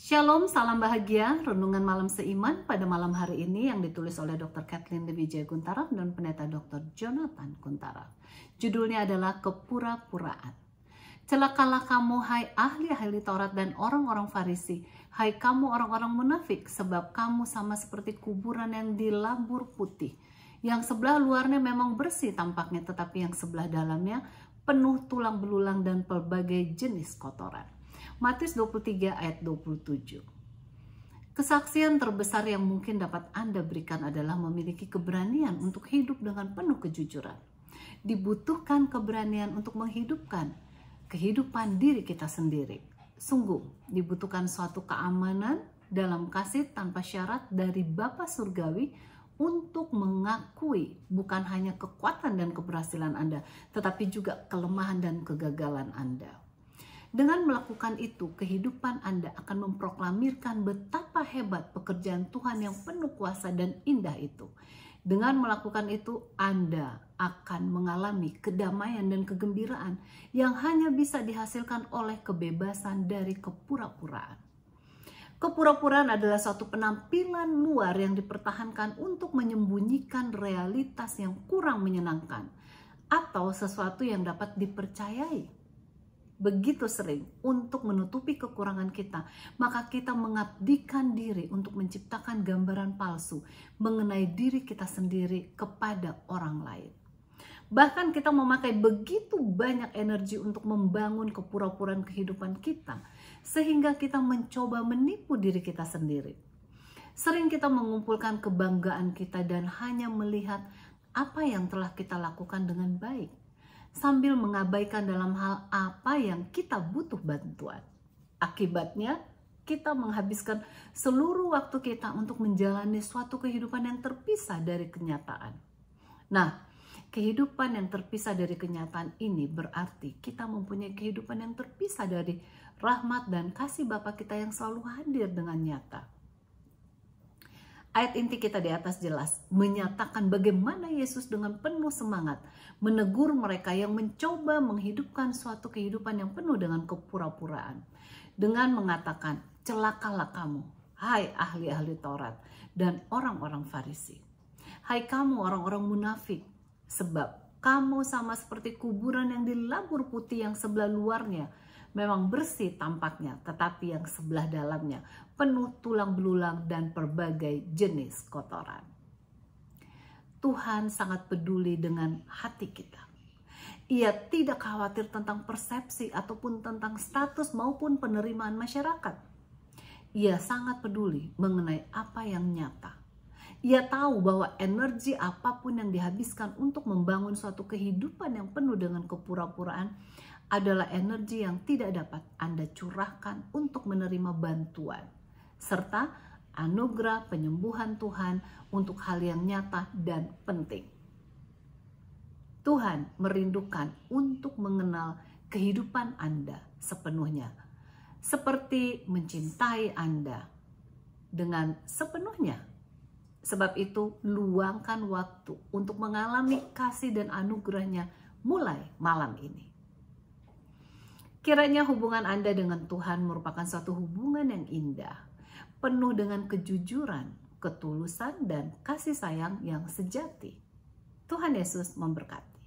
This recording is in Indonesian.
Shalom, salam bahagia, renungan malam seiman pada malam hari ini yang ditulis oleh Dr. Kathleen Wijaya Guntara dan Pendeta Dr. Jonathan Guntara. Judulnya adalah Kepura-puraan. Celakalah kamu hai ahli-ahli Taurat dan orang-orang Farisi, hai kamu orang-orang munafik, sebab kamu sama seperti kuburan yang dilabur putih. Yang sebelah luarnya memang bersih tampaknya, tetapi yang sebelah dalamnya penuh tulang belulang dan berbagai jenis kotoran. Matius 23 ayat 27. Kesaksian terbesar yang mungkin dapat Anda berikan adalah memiliki keberanian untuk hidup dengan penuh kejujuran. Dibutuhkan keberanian untuk menghidupkan kehidupan diri kita sendiri. Sungguh, dibutuhkan suatu keamanan dalam kasih tanpa syarat dari Bapa Surgawi untuk mengakui bukan hanya kekuatan dan keberhasilan Anda, tetapi juga kelemahan dan kegagalan Anda. Dengan melakukan itu, kehidupan Anda akan memproklamirkan betapa hebat pekerjaan Tuhan yang penuh kuasa dan indah itu. Dengan melakukan itu, Anda akan mengalami kedamaian dan kegembiraan yang hanya bisa dihasilkan oleh kebebasan dari kepura-puraan. Kepura-puraan adalah suatu penampilan luar yang dipertahankan untuk menyembunyikan realitas yang kurang menyenangkan atau sesuatu yang dapat dipercayai begitu sering untuk menutupi kekurangan kita, maka kita mengabdikan diri untuk menciptakan gambaran palsu mengenai diri kita sendiri kepada orang lain. Bahkan kita memakai begitu banyak energi untuk membangun kepura-puraan kehidupan kita sehingga kita mencoba menipu diri kita sendiri. Sering kita mengumpulkan kebanggaan kita dan hanya melihat apa yang telah kita lakukan dengan baik sambil mengabaikan dalam hal apa yang kita butuh bantuan. Akibatnya, kita menghabiskan seluruh waktu kita untuk menjalani suatu kehidupan yang terpisah dari kenyataan. Nah, kehidupan yang terpisah dari kenyataan ini berarti kita mempunyai kehidupan yang terpisah dari rahmat dan kasih Bapa kita yang selalu hadir dengan nyata. Ayat inti kita di atas jelas menyatakan bagaimana Yesus dengan penuh semangat menegur mereka yang mencoba menghidupkan suatu kehidupan yang penuh dengan kepura-puraan. Dengan mengatakan, celakalah kamu, hai ahli-ahli Taurat dan orang-orang Farisi. Hai kamu orang-orang munafik, sebab kamu sama seperti kuburan yang dilabur putih yang sebelah luarnya memang bersih tampaknya, tetapi yang sebelah dalamnya penuh tulang belulang dan berbagai jenis kotoran. Tuhan sangat peduli dengan hati kita. Ia tidak khawatir tentang persepsi ataupun tentang status maupun penerimaan masyarakat. Ia sangat peduli mengenai apa yang nyata. Ia tahu bahwa energi apapun yang dihabiskan untuk membangun suatu kehidupan yang penuh dengan kepura-puraan adalah energi yang tidak dapat Anda curahkan untuk menerima bantuan, serta anugerah penyembuhan Tuhan untuk hal yang nyata dan penting. Tuhan merindukan untuk mengenal kehidupan Anda sepenuhnya, seperti mencintai Anda dengan sepenuhnya. Sebab itu, luangkan waktu untuk mengalami kasih dan anugerahnya mulai malam ini. Kiranya hubungan Anda dengan Tuhan merupakan suatu hubungan yang indah, penuh dengan kejujuran, ketulusan, dan kasih sayang yang sejati. Tuhan Yesus memberkati.